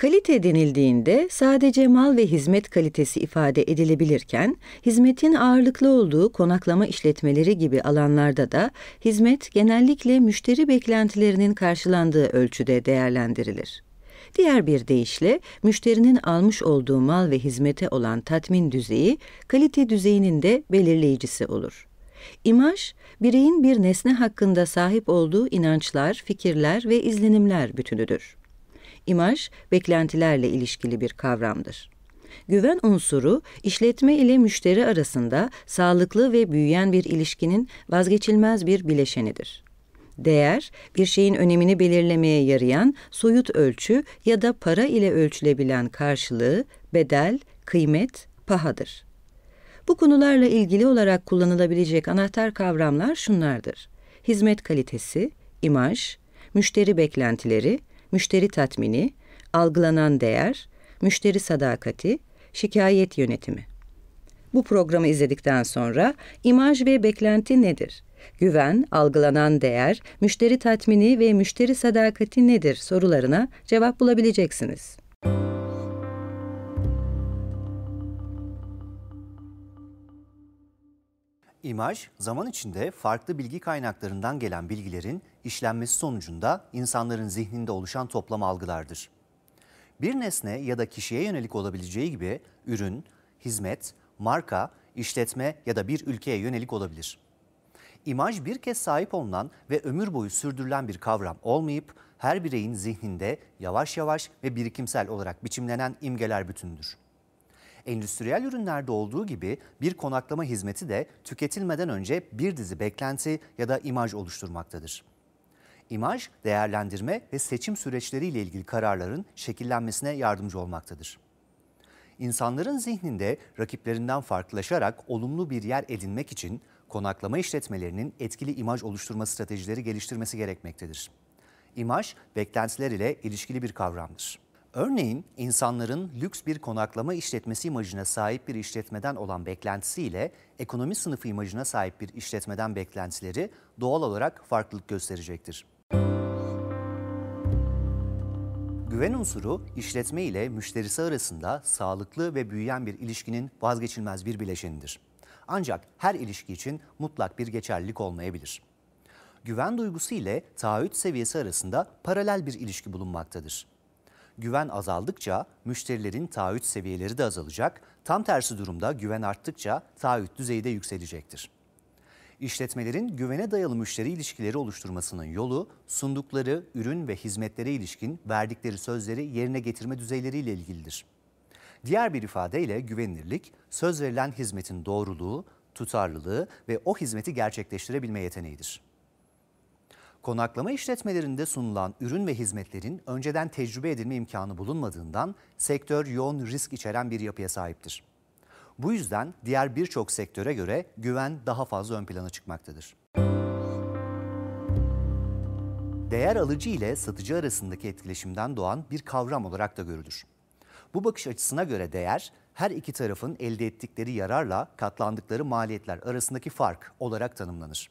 Kalite denildiğinde sadece mal ve hizmet kalitesi ifade edilebilirken, hizmetin ağırlıklı olduğu konaklama işletmeleri gibi alanlarda da hizmet genellikle müşteri beklentilerinin karşılandığı ölçüde değerlendirilir. Diğer bir deyişle, müşterinin almış olduğu mal ve hizmete olan tatmin düzeyi, kalite düzeyinin de belirleyicisi olur. İmaj, bireyin bir nesne hakkında sahip olduğu inançlar, fikirler ve izlenimler bütünüdür imaj beklentilerle ilişkili bir kavramdır. Güven unsuru, işletme ile müşteri arasında sağlıklı ve büyüyen bir ilişkinin vazgeçilmez bir bileşenidir. Değer, bir şeyin önemini belirlemeye yarayan soyut ölçü ya da para ile ölçülebilen karşılığı, bedel, kıymet, pahadır. Bu konularla ilgili olarak kullanılabilecek anahtar kavramlar şunlardır. Hizmet kalitesi, imaj, müşteri beklentileri, müşteri tatmini, algılanan değer, müşteri sadakati, şikayet yönetimi. Bu programı izledikten sonra imaj ve beklenti nedir? Güven, algılanan değer, müşteri tatmini ve müşteri sadakati nedir sorularına cevap bulabileceksiniz. Müzik İmaj, zaman içinde farklı bilgi kaynaklarından gelen bilgilerin işlenmesi sonucunda insanların zihninde oluşan toplam algılardır. Bir nesne ya da kişiye yönelik olabileceği gibi ürün, hizmet, marka, işletme ya da bir ülkeye yönelik olabilir. İmaj bir kez sahip olunan ve ömür boyu sürdürülen bir kavram olmayıp her bireyin zihninde yavaş yavaş ve birikimsel olarak biçimlenen imgeler bütündür. Endüstriyel ürünlerde olduğu gibi bir konaklama hizmeti de tüketilmeden önce bir dizi beklenti ya da imaj oluşturmaktadır. İmaj, değerlendirme ve seçim süreçleriyle ilgili kararların şekillenmesine yardımcı olmaktadır. İnsanların zihninde rakiplerinden farklılaşarak olumlu bir yer edinmek için konaklama işletmelerinin etkili imaj oluşturma stratejileri geliştirmesi gerekmektedir. İmaj, beklentiler ile ilişkili bir kavramdır. Örneğin insanların lüks bir konaklama işletmesi imajına sahip bir işletmeden olan beklentisiyle ekonomi sınıfı imajına sahip bir işletmeden beklentileri doğal olarak farklılık gösterecektir. Güven unsuru işletme ile müşterisi arasında sağlıklı ve büyüyen bir ilişkinin vazgeçilmez bir bileşenidir. Ancak her ilişki için mutlak bir geçerlilik olmayabilir. Güven duygusu ile taahhüt seviyesi arasında paralel bir ilişki bulunmaktadır güven azaldıkça müşterilerin taahhüt seviyeleri de azalacak. Tam tersi durumda güven arttıkça taahhüt düzeyi de yükselecektir. İşletmelerin güvene dayalı müşteri ilişkileri oluşturmasının yolu sundukları ürün ve hizmetlere ilişkin verdikleri sözleri yerine getirme düzeyleriyle ilgilidir. Diğer bir ifadeyle güvenilirlik, söz verilen hizmetin doğruluğu, tutarlılığı ve o hizmeti gerçekleştirebilme yeteneğidir. Konaklama işletmelerinde sunulan ürün ve hizmetlerin önceden tecrübe edilme imkanı bulunmadığından sektör yoğun risk içeren bir yapıya sahiptir. Bu yüzden diğer birçok sektöre göre güven daha fazla ön plana çıkmaktadır. Değer alıcı ile satıcı arasındaki etkileşimden doğan bir kavram olarak da görülür. Bu bakış açısına göre değer, her iki tarafın elde ettikleri yararla katlandıkları maliyetler arasındaki fark olarak tanımlanır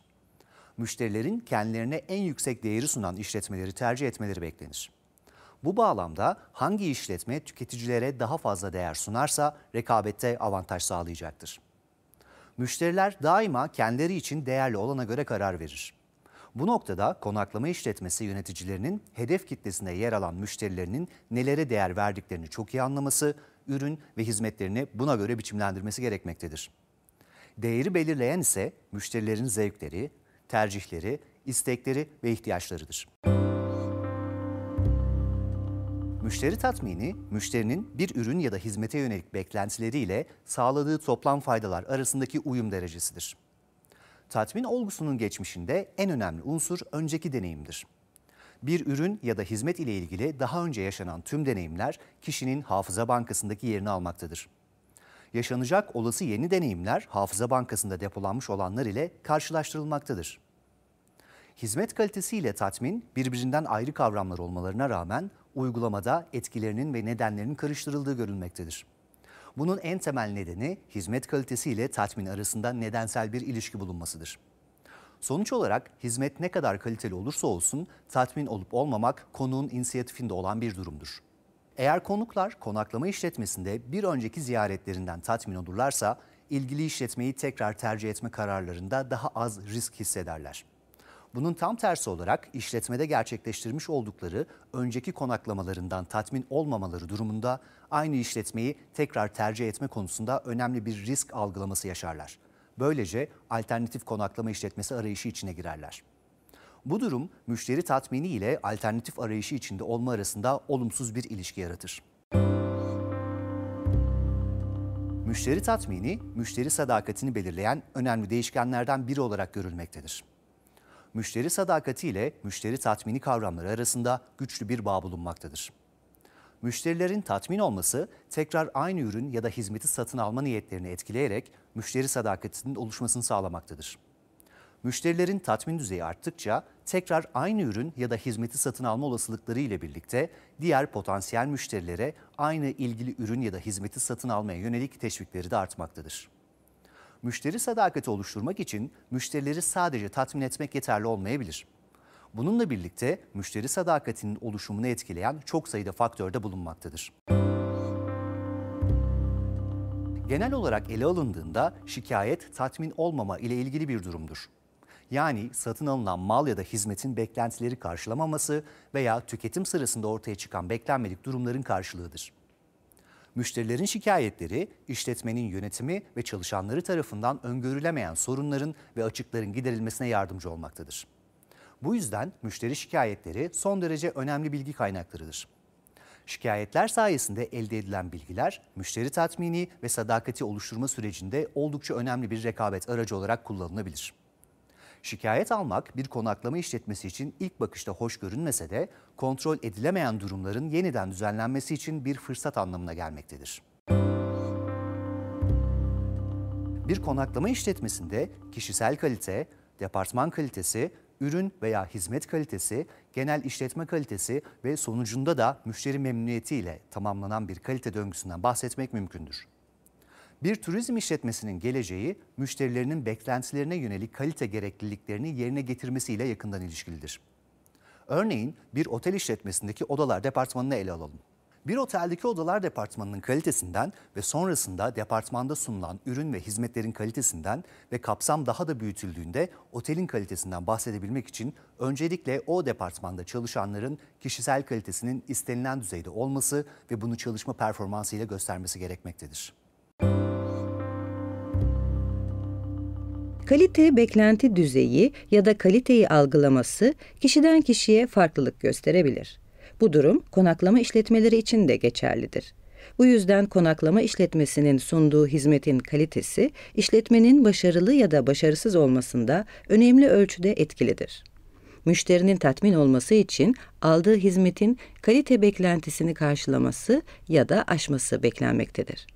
müşterilerin kendilerine en yüksek değeri sunan işletmeleri tercih etmeleri beklenir. Bu bağlamda hangi işletme tüketicilere daha fazla değer sunarsa rekabette avantaj sağlayacaktır. Müşteriler daima kendileri için değerli olana göre karar verir. Bu noktada konaklama işletmesi yöneticilerinin hedef kitlesinde yer alan müşterilerinin nelere değer verdiklerini çok iyi anlaması, ürün ve hizmetlerini buna göre biçimlendirmesi gerekmektedir. Değeri belirleyen ise müşterilerin zevkleri, tercihleri, istekleri ve ihtiyaçlarıdır. Müşteri tatmini, müşterinin bir ürün ya da hizmete yönelik beklentileriyle sağladığı toplam faydalar arasındaki uyum derecesidir. Tatmin olgusunun geçmişinde en önemli unsur önceki deneyimdir. Bir ürün ya da hizmet ile ilgili daha önce yaşanan tüm deneyimler kişinin hafıza bankasındaki yerini almaktadır. Yaşanacak olası yeni deneyimler Hafıza Bankası'nda depolanmış olanlar ile karşılaştırılmaktadır. Hizmet kalitesi ile tatmin birbirinden ayrı kavramlar olmalarına rağmen uygulamada etkilerinin ve nedenlerinin karıştırıldığı görülmektedir. Bunun en temel nedeni hizmet kalitesi ile tatmin arasında nedensel bir ilişki bulunmasıdır. Sonuç olarak hizmet ne kadar kaliteli olursa olsun tatmin olup olmamak konuğun inisiyatifinde olan bir durumdur. Eğer konuklar konaklama işletmesinde bir önceki ziyaretlerinden tatmin olurlarsa ilgili işletmeyi tekrar tercih etme kararlarında daha az risk hissederler. Bunun tam tersi olarak işletmede gerçekleştirmiş oldukları önceki konaklamalarından tatmin olmamaları durumunda aynı işletmeyi tekrar tercih etme konusunda önemli bir risk algılaması yaşarlar. Böylece alternatif konaklama işletmesi arayışı içine girerler. Bu durum müşteri tatmini ile alternatif arayışı içinde olma arasında olumsuz bir ilişki yaratır. Müşteri tatmini, müşteri sadakatini belirleyen önemli değişkenlerden biri olarak görülmektedir. Müşteri sadakati ile müşteri tatmini kavramları arasında güçlü bir bağ bulunmaktadır. Müşterilerin tatmin olması tekrar aynı ürün ya da hizmeti satın alma niyetlerini etkileyerek müşteri sadakatinin oluşmasını sağlamaktadır. Müşterilerin tatmin düzeyi arttıkça tekrar aynı ürün ya da hizmeti satın alma olasılıkları ile birlikte diğer potansiyel müşterilere aynı ilgili ürün ya da hizmeti satın almaya yönelik teşvikleri de artmaktadır. Müşteri sadakati oluşturmak için müşterileri sadece tatmin etmek yeterli olmayabilir. Bununla birlikte müşteri sadakatinin oluşumunu etkileyen çok sayıda faktörde bulunmaktadır. Genel olarak ele alındığında şikayet tatmin olmama ile ilgili bir durumdur. Yani satın alınan mal ya da hizmetin beklentileri karşılamaması veya tüketim sırasında ortaya çıkan beklenmedik durumların karşılığıdır. Müşterilerin şikayetleri işletmenin yönetimi ve çalışanları tarafından öngörülemeyen sorunların ve açıkların giderilmesine yardımcı olmaktadır. Bu yüzden müşteri şikayetleri son derece önemli bilgi kaynaklarıdır. Şikayetler sayesinde elde edilen bilgiler müşteri tatmini ve sadakati oluşturma sürecinde oldukça önemli bir rekabet aracı olarak kullanılabilir. Şikayet almak bir konaklama işletmesi için ilk bakışta hoş görünmese de kontrol edilemeyen durumların yeniden düzenlenmesi için bir fırsat anlamına gelmektedir. Bir konaklama işletmesinde kişisel kalite, departman kalitesi, ürün veya hizmet kalitesi, genel işletme kalitesi ve sonucunda da müşteri memnuniyeti ile tamamlanan bir kalite döngüsünden bahsetmek mümkündür. Bir turizm işletmesinin geleceği müşterilerinin beklentilerine yönelik kalite gerekliliklerini yerine getirmesiyle yakından ilişkilidir. Örneğin bir otel işletmesindeki odalar departmanını ele alalım. Bir oteldeki odalar departmanının kalitesinden ve sonrasında departmanda sunulan ürün ve hizmetlerin kalitesinden ve kapsam daha da büyütüldüğünde otelin kalitesinden bahsedebilmek için öncelikle o departmanda çalışanların kişisel kalitesinin istenilen düzeyde olması ve bunu çalışma performansıyla göstermesi gerekmektedir. Müzik Kalite, beklenti düzeyi ya da kaliteyi algılaması kişiden kişiye farklılık gösterebilir. Bu durum konaklama işletmeleri için de geçerlidir. Bu yüzden konaklama işletmesinin sunduğu hizmetin kalitesi, işletmenin başarılı ya da başarısız olmasında önemli ölçüde etkilidir. Müşterinin tatmin olması için aldığı hizmetin kalite beklentisini karşılaması ya da aşması beklenmektedir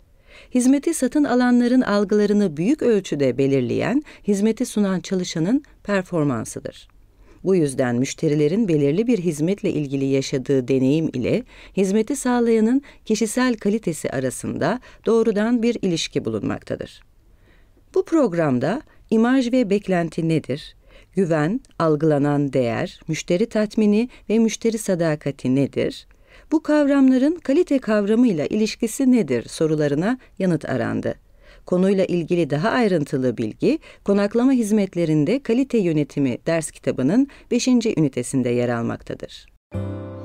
hizmeti satın alanların algılarını büyük ölçüde belirleyen hizmeti sunan çalışanın performansıdır. Bu yüzden müşterilerin belirli bir hizmetle ilgili yaşadığı deneyim ile hizmeti sağlayanın kişisel kalitesi arasında doğrudan bir ilişki bulunmaktadır. Bu programda imaj ve beklenti nedir? Güven, algılanan değer, müşteri tatmini ve müşteri sadakati nedir? Bu kavramların kalite kavramıyla ilişkisi nedir sorularına yanıt arandı. Konuyla ilgili daha ayrıntılı bilgi, konaklama hizmetlerinde kalite yönetimi ders kitabının 5. ünitesinde yer almaktadır. Müzik